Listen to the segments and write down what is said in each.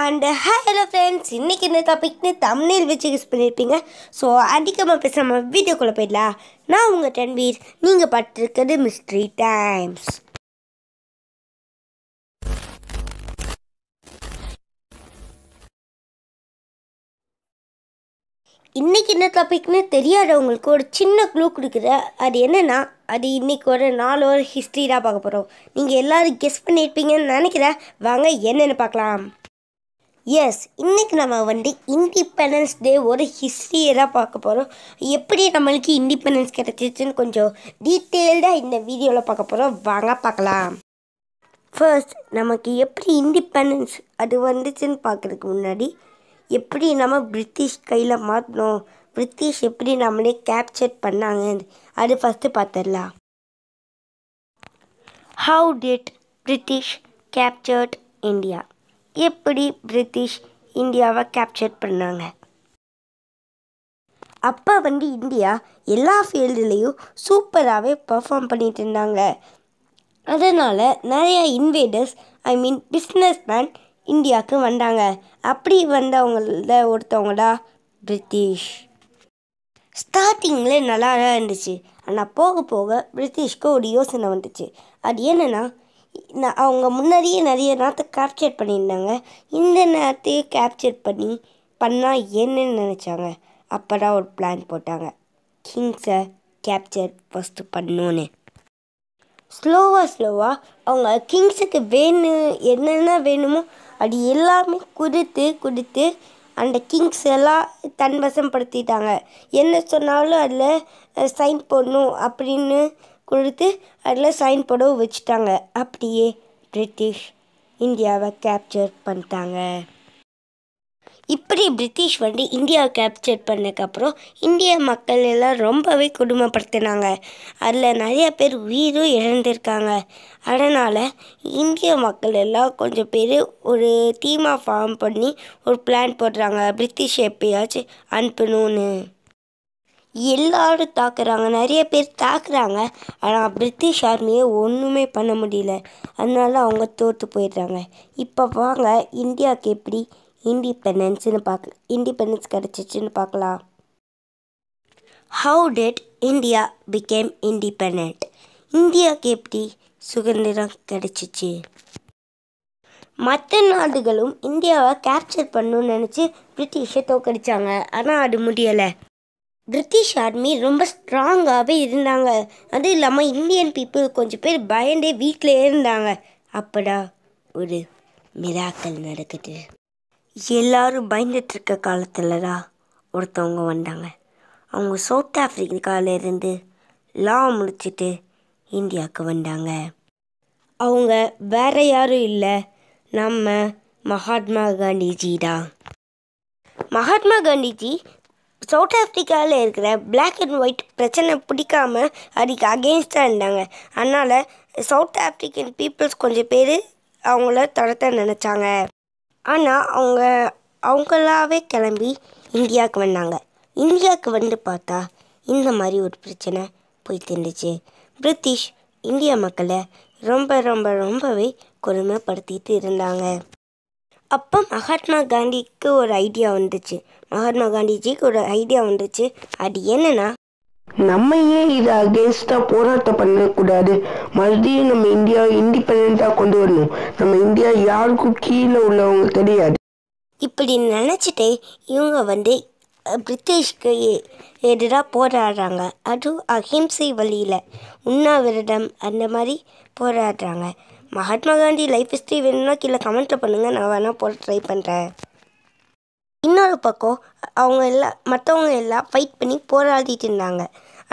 and hi hello friends இன்றைக்கி இந்த டாபிக்னு தமிழ் வச்சு யூஸ் பண்ணியிருப்பீங்க ஸோ அதிகமாக நம்ம வீடியோக்குள்ளே போயிடலாம் நான் உங்கள் டன்வீர் நீங்கள் பார்த்துருக்கிறது மிஸ்ட்ரி டைம்ஸ் இன்றைக்கி என்ன டாபிக்னு தெரியாதவங்களுக்கு ஒரு சின்ன க்ளூ கொடுக்குற அது என்னென்னா அது இன்றைக்கி ஒரு நாலு ஒரு ஹிஸ்ட்ரி தான் பார்க்க போகிறோம் நீங்கள் எல்லோரும் கெஸ் பண்ணியிருப்பீங்கன்னு நினைக்கிறேன் வாங்க என்னென்னு பார்க்கலாம் எஸ் இன்றைக்கி நம்ம வந்து இண்டிபெண்டன்ஸ் டே ஒரு ஹிஸ்ட்ரியை தான் பார்க்க போகிறோம் எப்படி நம்மளுக்கு இண்டிபெண்டன்ஸ் கிடச்சிச்சின்னு கொஞ்சம் டீட்டெயில்டாக இந்த வீடியோவில் பார்க்க போகிறோம் வாங்க பார்க்கலாம் ஃபர்ஸ்ட் நமக்கு எப்படி இண்டிபெண்டன்ஸ் அது வந்துச்சுன்னு பார்க்குறதுக்கு முன்னாடி எப்படி நம்ம பிரிட்டிஷ் கையில் மாற்றினோம் பிரிட்டிஷ் எப்படி நம்மளே கேப்சர் பண்ணாங்க அது ஃபஸ்ட்டு பார்த்துடலாம் how did British captured India எப்படி பிரிட்டிஷ் இந்தியாவை கேப்சர் பண்ணாங்க அப்போ வந்து இந்தியா எல்லா ஃபீல்டுலேயும் சூப்பராகவே பர்ஃபார்ம் பண்ணிகிட்டு இருந்தாங்க அதனால் நிறையா invaders I mean business man இந்தியாவுக்கு வந்தாங்க அப்படி வந்தவங்கள ஒருத்தவங்களா பிரிட்டிஷ் ஸ்டார்டிங்கில் நல்லா இருந்துச்சு ஆனால் போக போக பிரிட்டிஷ்க்கு ஒரு யோசனை வந்துச்சு அது என்னென்னா நான் அவங்க முன்னாடியே நிறைய நேரத்தை கேப்சர் பண்ணியிருந்தாங்க இந்த நேரத்தையே கேப்சர் பண்ணி பண்ணால் என்னன்னு நினச்சாங்க அப்போ தான் ஒரு பிளான் போட்டாங்க கிங்ஸை கேப்சர் ஃபஸ்ட்டு பண்ணோன்னு ஸ்லோவாக ஸ்லோவாக அவங்க கிங்ஸுக்கு வேணும் என்னென்ன வேணுமோ அது எல்லாமே கொடுத்து கொடுத்து அந்த கிங்ஸ் எல்லாம் தன்வசம் படுத்திட்டாங்க என்ன சொன்னாலும் அதில் சைன் போடணும் அப்படின்னு கொடுத்து அதில் சைன் போடவும் வச்சுட்டாங்க அப்படியே பிரிட்டிஷ் இந்தியாவை கேப்சர் பண்ணிட்டாங்க இப்படி பிரிட்டிஷ் வந்து இந்தியாவை கேப்சர் பண்ணதுக்கப்புறம் இந்திய மக்கள் எல்லாம் ரொம்பவே கொடுமைப்படுத்தினாங்க அதில் நிறைய பேர் உயிரும் இழந்திருக்காங்க அதனால் இந்திய மக்கள் எல்லாம் கொஞ்சம் பேர் ஒரு தீமா ஃபார்ம் பண்ணி ஒரு பிளான் போடுறாங்க பிரிட்டிஷ் எப்பயாச்சும் அனுப்பணும்னு எல்லாரும் தாக்குறாங்க நிறைய பேர் தாக்குறாங்க ஆனால் பிரிட்டிஷ் ஆர்மியை ஒன்றுமே பண்ண முடியல அதனால அவங்க தோற்று போயிடுறாங்க இப்போ வாங்க இந்தியாவுக்கு எப்படி இண்டிபெண்டன்ஸ்னு பார்க்க இண்டிபெண்டன்ஸ் கிடச்சிச்சின்னு பார்க்கலாம் how did India become independent இந்தியாவுக்கு எப்படி சுதந்திரம் கிடச்சிச்சு மற்ற நாடுகளும் இந்தியாவை கேப்சர் பண்ணணும்னு நினச்சி பிரிட்டிஷை தோக்கடிச்சாங்க ஆனால் அது முடியலை பிரிட்டிஷ் ஆர்மி ரொம்ப ஸ்ட்ராங்காகவே இருந்தாங்க அதுவும் இல்லாமல் இந்தியன் பீப்புள் கொஞ்சம் பேர் பயந்தே வீட்டிலே இருந்தாங்க அப்படா ஒரு மிராக்கள் நடக்குது எல்லாரும் பயந்துட்டுருக்க காலத்துலடா ஒருத்தவங்க வந்தாங்க அவங்க சவுத் ஆஃப்ரிக்காவிலேருந்து லா முடிச்சுட்டு இந்தியாவுக்கு வந்தாங்க அவங்க வேற யாரும் இல்லை நம்ம மகாத்மா காந்திஜி தான் மகாத்மா காந்திஜி சவுத் ஆஃப்ரிக்காவில் இருக்கிற பிளாக் அண்ட் ஒயிட் பிரச்சனை பிடிக்காம அதுக்கு அகெயின்ஸ்டாக இருந்தாங்க அதனால் சவுத் ஆஃப்ரிக்கன் பீப்புள்ஸ் கொஞ்சம் பேர் அவங்கள துரத்த நினச்சாங்க ஆனால் அவங்க அவங்களாவே கிளம்பி இந்தியாவுக்கு வந்தாங்க இந்தியாவுக்கு வந்து பார்த்தா இந்த மாதிரி ஒரு பிரச்சனை போய் இருந்துச்சு பிரிட்டிஷ் இந்திய மக்களை ரொம்ப ரொம்ப ரொம்பவே கொடுமைப்படுத்திட்டு இருந்தாங்க அப்போ மகாத்மா காந்திக்கு ஒரு ஐடியா வந்துச்சு மகாத்மா காந்திஜிக்கு ஒரு ஐடியா வந்துச்சு அது என்னன்னா நம்ம ஏன் இதை அகேன்ஸ்டாக போராட்டம் பண்ணக்கூடாது மறுபடியும் நம்ம இந்தியா இண்டிபெண்ட்டாக கொண்டு வரணும் நம்ம இந்தியா யாருக்கும் கீழே உள்ளவங்க தெரியாது இப்படி நினச்சிட்டே இவங்க வந்து பிரிட்டிஷ்க்கு எதிராக போராடுறாங்க அதுவும் அஹிம்சை வழியில் உண்ணாவிரதம் அந்த மாதிரி போராடுறாங்க மகாத்மா காந்தி லைஃப் ஹிஸ்ட்ரி வேணும்னா கீழே கமெண்ட்டில் பண்ணுங்கள் நான் வேணால் போல் ட்ரை பண்ணுறேன் இன்னொரு பக்கம் அவங்க எல்லாம் மற்றவங்க எல்லாம் ஃபைட் பண்ணி போராடிட்டு இருந்தாங்க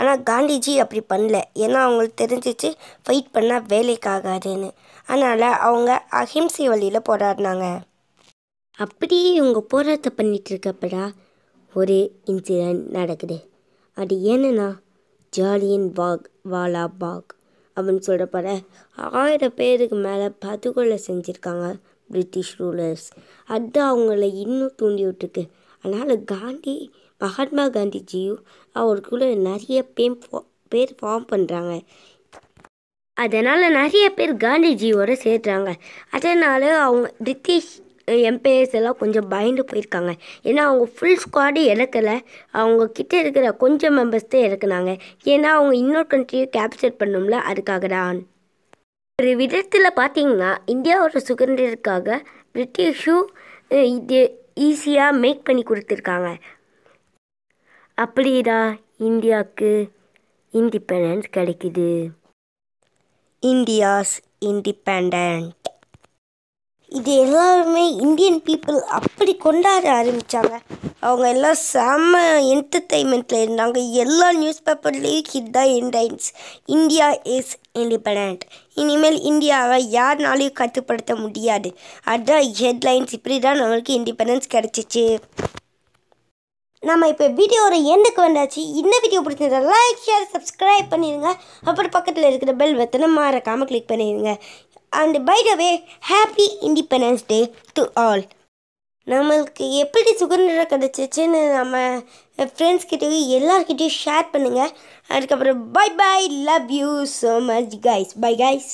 ஆனால் காந்திஜி அப்படி பண்ணல ஏன்னா அவங்களுக்கு தெரிஞ்சிச்சு ஃபைட் பண்ணால் வேலைக்காகாதுன்னு அதனால் அவங்க அஹிம்சை வழியில் போராடினாங்க அப்படியே இவங்க போராட்டம் பண்ணிகிட்டு இருக்கப்படா ஒரு இன்சிடெண்ட் நடக்குது அது என்னென்னா ஜாலியன் பாக் வாலா பாக் அப்படின்னு சொல்கிறப்பற ஆயிரம் பேருக்கு மேலே பதுகொலை செஞ்சுருக்காங்க பிரிட்டிஷ் ரூலர்ஸ் அது அவங்கள இன்னும் தூண்டி விட்டுருக்கு அதனால் காந்தி மகாத்மா காந்திஜியும் அவருக்குள்ளே நிறைய பேம் பேர் ஃபார்ம் பண்ணுறாங்க அதனால் நிறைய பேர் காந்திஜியோட சேர்றாங்க அதனால் அவங்க பிரிட்டிஷ் எம்பயர்ஸ் எல்லாம் கொஞ்சம் பயந்து போயிருக்காங்க ஏன்னா அவங்க ஃபுல் ஸ்குவாடு இறக்கலை அவங்கக்கிட்ட இருக்கிற கொஞ்சம் மெம்பர்ஸ் தான் இறக்குனாங்க ஏன்னா அவங்க இன்னொரு கண்ட்ரியை கேப்சர் பண்ணும்ல அதுக்காக தான் ஒரு விதத்தில் பார்த்தீங்கன்னா இந்தியாவோட சுதந்திரத்துக்காக பிரிட்டிஷும் இது ஈஸியாக மேக் பண்ணி கொடுத்துருக்காங்க அப்படிதா இந்தியாவுக்கு இண்டிபெண்டன்ஸ் கிடைக்குது இந்தியாஸ் இண்டிபெண்ட் இது எல்லாருமே இந்தியன் பீப்புள் அப்படி கொண்டாட ஆரம்பித்தாங்க அவங்க எல்லாம் செம்ம என்டர்டெயின்மெண்ட்டில் இருந்தாங்க எல்லா நியூஸ் பேப்பர்லேயும் ஹிட் தான் இண்டைன்ஸ் இந்தியா இஸ் இண்டிபெண்ட் இனிமேல் இந்தியாவை யாருனாலையும் கட்டுப்படுத்த முடியாது அதுதான் ஹெட்லைன்ஸ் இப்படி தான் நம்மளுக்கு இண்டிபெண்டன்ஸ் கிடச்சிச்சு நம்ம இப்போ வீடியோவில் எண்டுக்கு வந்தாச்சு இந்த வீடியோ பிடிச்சிருந்தா லைக் ஷேர் சப்ஸ்கிரைப் பண்ணிடுங்க அப்புறம் பக்கத்தில் இருக்கிற பெல் வெத்தனை மாறக்காமல் கிளிக் பண்ணிடுங்க and by the way happy independence day to all நம்மளுக்கு எப்படி சுதந்திரம் கிடச்சிச்சுன்னு நம்ம ஃப்ரெண்ட்ஸ் கிட்டேயும் எல்லாருக்கிட்டையும் ஷேர் பண்ணுங்கள் அதுக்கப்புறம் bye bye love you so much guys bye guys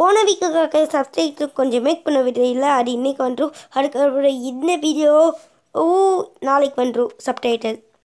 போன வீக்குக்காக சப்ஸ்கிரைப் கொஞ்சம் மேக் பண்ண இல்லை அது இன்றைக்கி வந்துடும் அதுக்கப்புறம் இந்த வீடியோ ஓ நாளைக்கு வந்துடும் சப்டைட்டல்